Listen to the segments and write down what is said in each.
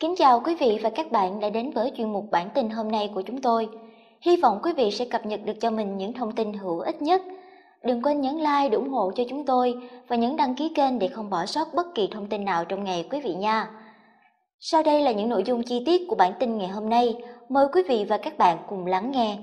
Kính chào quý vị và các bạn đã đến với chuyên mục bản tin hôm nay của chúng tôi. Hy vọng quý vị sẽ cập nhật được cho mình những thông tin hữu ích nhất. Đừng quên nhấn like để ủng hộ cho chúng tôi và nhấn đăng ký kênh để không bỏ sót bất kỳ thông tin nào trong ngày quý vị nha. Sau đây là những nội dung chi tiết của bản tin ngày hôm nay. Mời quý vị và các bạn cùng lắng nghe.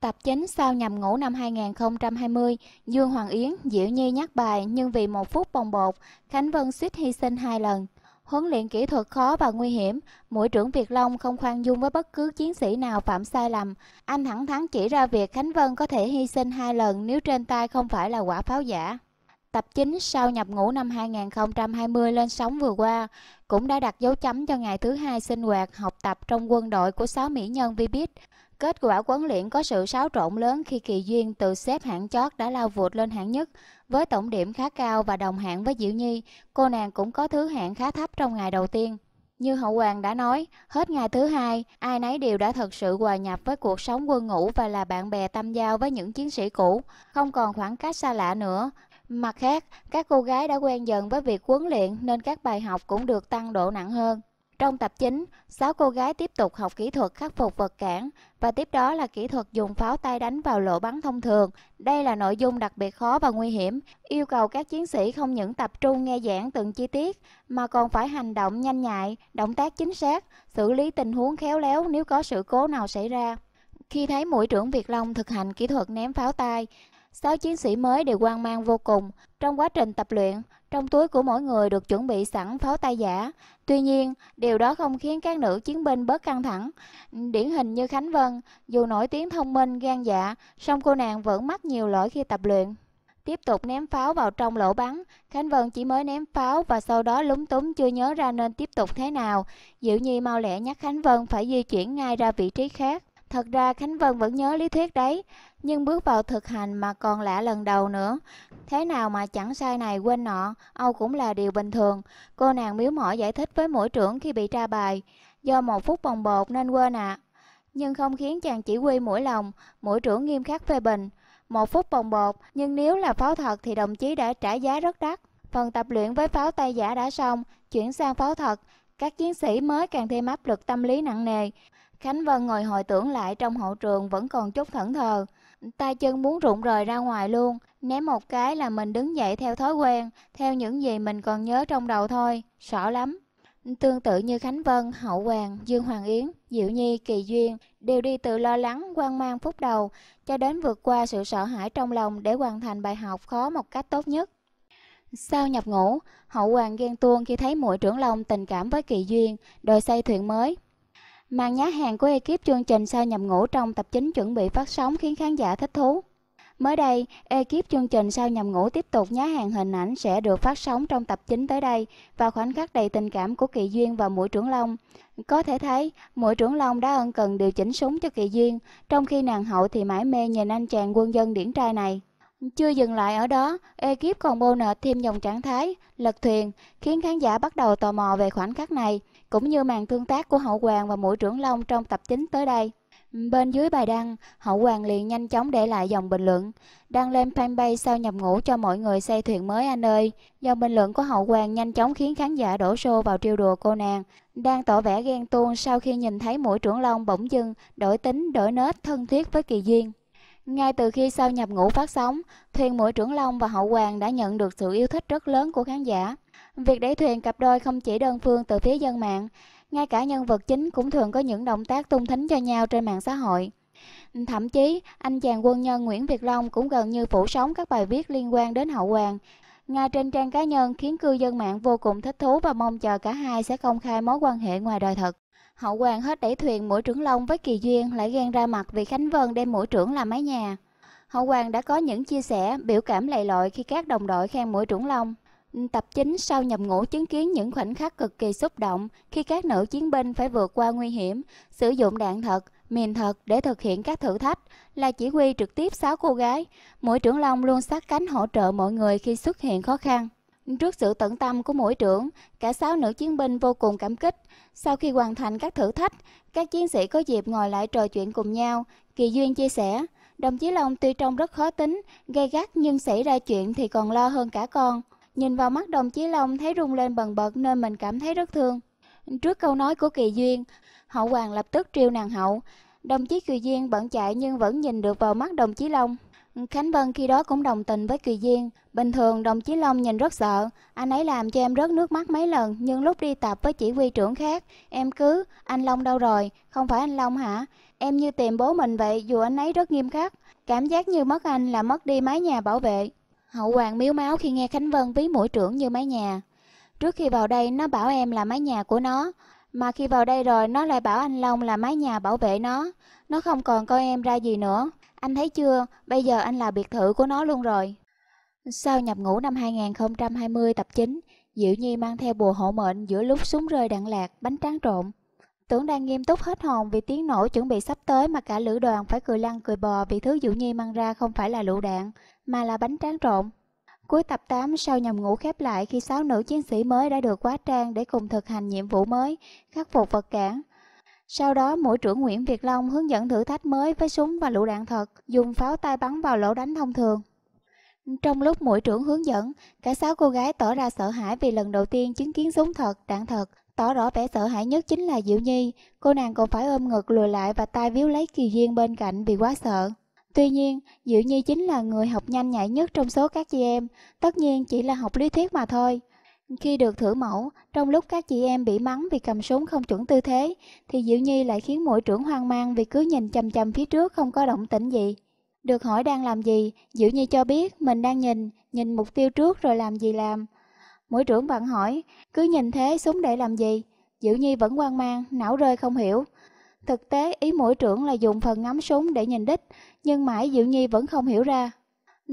Tập chính sau nhằm ngủ năm 2020, Dương Hoàng Yến, Diệu Nhi nhắc bài nhưng vì một phút bồng bột, Khánh Vân suýt hy sinh hai lần. Huấn luyện kỹ thuật khó và nguy hiểm, mũi trưởng Việt Long không khoan dung với bất cứ chiến sĩ nào phạm sai lầm. Anh thẳng thắn chỉ ra việc Khánh Vân có thể hy sinh hai lần nếu trên tay không phải là quả pháo giả. Tập chính sau nhập ngũ năm 2020 lên sóng vừa qua cũng đã đặt dấu chấm cho ngày thứ hai sinh hoạt học tập trong quân đội của 6 mỹ nhân Vbiz. Kết quả huấn luyện có sự xáo trộn lớn khi Kỳ Duyên từ xếp hạng chót đã lao vụt lên hạng nhất với tổng điểm khá cao và đồng hạng với Diệu Nhi. Cô nàng cũng có thứ hạng khá thấp trong ngày đầu tiên. Như Hậu Hoàng đã nói, hết ngày thứ hai, ai nấy đều đã thật sự hòa nhập với cuộc sống quân ngũ và là bạn bè tâm giao với những chiến sĩ cũ. Không còn khoảng cách xa lạ nữa, Mặt khác, các cô gái đã quen dần với việc huấn luyện nên các bài học cũng được tăng độ nặng hơn. Trong tập chính, 6 cô gái tiếp tục học kỹ thuật khắc phục vật cản và tiếp đó là kỹ thuật dùng pháo tay đánh vào lỗ bắn thông thường. Đây là nội dung đặc biệt khó và nguy hiểm, yêu cầu các chiến sĩ không những tập trung nghe giảng từng chi tiết mà còn phải hành động nhanh nhạy, động tác chính xác, xử lý tình huống khéo léo nếu có sự cố nào xảy ra. Khi thấy mũi trưởng Việt Long thực hành kỹ thuật ném pháo tay, Sáu chiến sĩ mới đều quan mang vô cùng. Trong quá trình tập luyện, trong túi của mỗi người được chuẩn bị sẵn pháo tay giả. Tuy nhiên, điều đó không khiến các nữ chiến binh bớt căng thẳng. Điển hình như Khánh Vân, dù nổi tiếng thông minh, gan dạ, song cô nàng vẫn mắc nhiều lỗi khi tập luyện. Tiếp tục ném pháo vào trong lỗ bắn, Khánh Vân chỉ mới ném pháo và sau đó lúng túng chưa nhớ ra nên tiếp tục thế nào. Diệu Nhi mau lẹ nhắc Khánh Vân phải di chuyển ngay ra vị trí khác. Thật ra Khánh Vân vẫn nhớ lý thuyết đấy, nhưng bước vào thực hành mà còn lạ lần đầu nữa. Thế nào mà chẳng sai này quên nọ, Âu cũng là điều bình thường. Cô nàng miếu mỏ giải thích với mũi trưởng khi bị tra bài. Do một phút bồng bột nên quên ạ. À. Nhưng không khiến chàng chỉ huy mũi lòng, mũi trưởng nghiêm khắc phê bình. Một phút bồng bột, nhưng nếu là pháo thật thì đồng chí đã trả giá rất đắt. Phần tập luyện với pháo tay giả đã xong, chuyển sang pháo thật, các chiến sĩ mới càng thêm áp lực tâm lý nặng nề. Khánh Vân ngồi hồi tưởng lại trong hậu trường vẫn còn chút thẫn thờ. Tay chân muốn rụng rời ra ngoài luôn, ném một cái là mình đứng dậy theo thói quen, theo những gì mình còn nhớ trong đầu thôi, sợ lắm. Tương tự như Khánh Vân, Hậu Hoàng, Dương Hoàng Yến, Diệu Nhi, Kỳ Duyên đều đi từ lo lắng, quan mang phút đầu cho đến vượt qua sự sợ hãi trong lòng để hoàn thành bài học khó một cách tốt nhất. Sau nhập ngũ, Hậu Hoàng ghen tuông khi thấy muội trưởng long tình cảm với Kỳ Duyên, đòi xây thuyền mới Màn nhá hàng của ekip chương trình Sao nhầm ngủ trong tập chính chuẩn bị phát sóng khiến khán giả thích thú. Mới đây, ekip chương trình Sao nhầm ngủ tiếp tục nhá hàng hình ảnh sẽ được phát sóng trong tập chính tới đây và khoảnh khắc đầy tình cảm của Kỳ Duyên và Mũi Trưởng Long. Có thể thấy, Mũi Trưởng Long đã ân cần điều chỉnh súng cho Kỳ Duyên, trong khi nàng hậu thì mãi mê nhìn anh chàng quân dân điển trai này. Chưa dừng lại ở đó, ekip còn nợ thêm dòng trạng thái, lật thuyền, khiến khán giả bắt đầu tò mò về khoảnh khắc này – cũng như màn tương tác của Hậu Hoàng và Mũi Trưởng Long trong tập chính tới đây. Bên dưới bài đăng, Hậu Hoàng liền nhanh chóng để lại dòng bình luận. Đăng lên fanpage sau nhập ngũ cho mọi người xây thuyền mới anh ơi. Dòng bình luận của Hậu Hoàng nhanh chóng khiến khán giả đổ xô vào trêu đùa cô nàng. Đang tỏ vẻ ghen tuông sau khi nhìn thấy mũi trưởng long bỗng dưng, đổi tính, đổi nết, thân thiết với kỳ duyên. Ngay từ khi sau nhập ngũ phát sóng, thuyền mũi trưởng long và Hậu Hoàng đã nhận được sự yêu thích rất lớn của khán giả. Việc đẩy thuyền cặp đôi không chỉ đơn phương từ phía dân mạng, ngay cả nhân vật chính cũng thường có những động tác tung thính cho nhau trên mạng xã hội. Thậm chí, anh chàng quân nhân Nguyễn Việt Long cũng gần như phủ sóng các bài viết liên quan đến hậu hoàng. ngay trên trang cá nhân khiến cư dân mạng vô cùng thích thú và mong chờ cả hai sẽ công khai mối quan hệ ngoài đời thật. Hậu hoàng hết đẩy thuyền mũi trưởng long với Kỳ Duyên lại ghen ra mặt vì Khánh Vân đem mũi trưởng làm mái nhà. Hậu hoàng đã có những chia sẻ, biểu cảm lầy lội khi các đồng đội khen mũi trưởng long. Tập chính sau nhập ngũ chứng kiến những khoảnh khắc cực kỳ xúc động khi các nữ chiến binh phải vượt qua nguy hiểm, sử dụng đạn thật, mìn thật để thực hiện các thử thách, là chỉ huy trực tiếp 6 cô gái. mỗi trưởng Long luôn sát cánh hỗ trợ mọi người khi xuất hiện khó khăn. Trước sự tận tâm của mỗi trưởng, cả 6 nữ chiến binh vô cùng cảm kích. Sau khi hoàn thành các thử thách, các chiến sĩ có dịp ngồi lại trò chuyện cùng nhau, Kỳ Duyên chia sẻ. Đồng chí Long tuy trông rất khó tính, gay gắt nhưng xảy ra chuyện thì còn lo hơn cả con. Nhìn vào mắt đồng chí Long thấy rung lên bần bật nên mình cảm thấy rất thương. Trước câu nói của Kỳ Duyên, Hậu Hoàng lập tức triêu nàng hậu. Đồng chí Kỳ Duyên bận chạy nhưng vẫn nhìn được vào mắt đồng chí Long. Khánh Vân khi đó cũng đồng tình với Kỳ Duyên. Bình thường đồng chí Long nhìn rất sợ, anh ấy làm cho em rớt nước mắt mấy lần nhưng lúc đi tập với chỉ huy trưởng khác, em cứ, anh Long đâu rồi, không phải anh Long hả? Em như tìm bố mình vậy dù anh ấy rất nghiêm khắc, cảm giác như mất anh là mất đi mái nhà bảo vệ. Hậu Hoàng miếu máu khi nghe Khánh Vân ví mũi trưởng như mái nhà. Trước khi vào đây nó bảo em là mái nhà của nó, mà khi vào đây rồi nó lại bảo anh Long là mái nhà bảo vệ nó. Nó không còn coi em ra gì nữa. Anh thấy chưa, bây giờ anh là biệt thự của nó luôn rồi. Sau nhập ngũ năm 2020 tập 9, Diệu Nhi mang theo bùa hộ mệnh giữa lúc súng rơi đạn lạc, bánh tráng trộn. Tưởng đang nghiêm túc hết hồn vì tiếng nổ chuẩn bị sắp tới mà cả lữ đoàn phải cười lăn cười bò vì thứ Diệu Nhi mang ra không phải là lựu đạn, mà là bánh tráng trộn. Cuối tập 8 sau nhầm ngủ khép lại khi 6 nữ chiến sĩ mới đã được quá trang để cùng thực hành nhiệm vụ mới, khắc phục vật cản. Sau đó, mũi trưởng Nguyễn Việt Long hướng dẫn thử thách mới với súng và lựu đạn thật, dùng pháo tay bắn vào lỗ đánh thông thường. Trong lúc mũi trưởng hướng dẫn, cả 6 cô gái tỏ ra sợ hãi vì lần đầu tiên chứng kiến súng thật, đạn thật. Tỏ rõ vẻ sợ hãi nhất chính là Diệu Nhi, cô nàng còn phải ôm ngực lùi lại và tay víu lấy Kỳ Duyên bên cạnh vì quá sợ. Tuy nhiên, Diệu Nhi chính là người học nhanh nhạy nhất trong số các chị em, tất nhiên chỉ là học lý thuyết mà thôi. Khi được thử mẫu, trong lúc các chị em bị mắng vì cầm súng không chuẩn tư thế, thì Diệu Nhi lại khiến mỗi trưởng hoang mang vì cứ nhìn chầm chầm phía trước không có động tĩnh gì. Được hỏi đang làm gì, Diệu Nhi cho biết mình đang nhìn, nhìn mục tiêu trước rồi làm gì làm. Mỗi trưởng bạn hỏi, cứ nhìn thế súng để làm gì? Diệu Nhi vẫn hoang mang, não rơi không hiểu. Thực tế, ý mũi trưởng là dùng phần ngắm súng để nhìn đích, nhưng mãi Diệu Nhi vẫn không hiểu ra.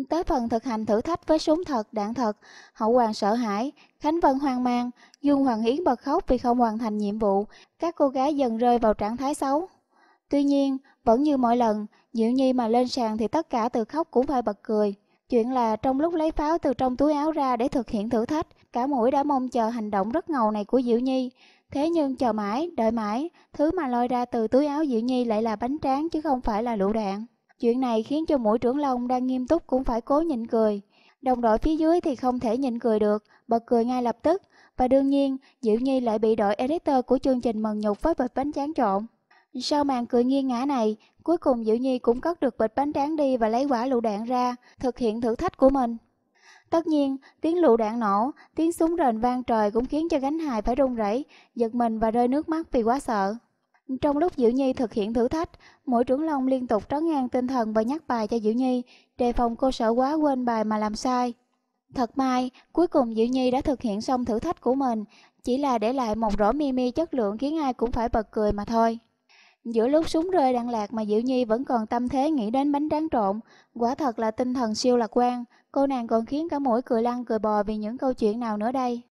Tới phần thực hành thử thách với súng thật, đạn thật, Hậu Hoàng sợ hãi, Khánh Vân hoang mang, Dương Hoàng Yến bật khóc vì không hoàn thành nhiệm vụ, các cô gái dần rơi vào trạng thái xấu. Tuy nhiên, vẫn như mọi lần, Diệu Nhi mà lên sàn thì tất cả từ khóc cũng phải bật cười. Chuyện là trong lúc lấy pháo từ trong túi áo ra để thực hiện thử thách, cả mũi đã mong chờ hành động rất ngầu này của Diệu Nhi. Thế nhưng chờ mãi, đợi mãi, thứ mà lôi ra từ túi áo Diệu Nhi lại là bánh tráng chứ không phải là lựu đạn. Chuyện này khiến cho mũi trưởng long đang nghiêm túc cũng phải cố nhịn cười. Đồng đội phía dưới thì không thể nhịn cười được, bật cười ngay lập tức. Và đương nhiên, Diệu Nhi lại bị đội editor của chương trình mần nhục với bịch bánh tráng trộn. Sau màn cười nghiêng ngã này, cuối cùng Diệu Nhi cũng cất được bịch bánh tráng đi và lấy quả lựu đạn ra, thực hiện thử thách của mình. Tất nhiên, tiếng lựu đạn nổ, tiếng súng rền vang trời cũng khiến cho gánh hài phải run rẩy, giật mình và rơi nước mắt vì quá sợ. Trong lúc Diệu Nhi thực hiện thử thách, mỗi trưởng long liên tục trấn ngang tinh thần và nhắc bài cho Diệu Nhi, đề phòng cô sợ quá quên bài mà làm sai. Thật may, cuối cùng Diệu Nhi đã thực hiện xong thử thách của mình, chỉ là để lại một rổ mimi chất lượng khiến ai cũng phải bật cười mà thôi. Giữa lúc súng rơi đạn lạc mà Diệu Nhi vẫn còn tâm thế nghĩ đến bánh tráng trộn, quả thật là tinh thần siêu lạc quan, cô nàng còn khiến cả mũi cười lăn cười bò vì những câu chuyện nào nữa đây.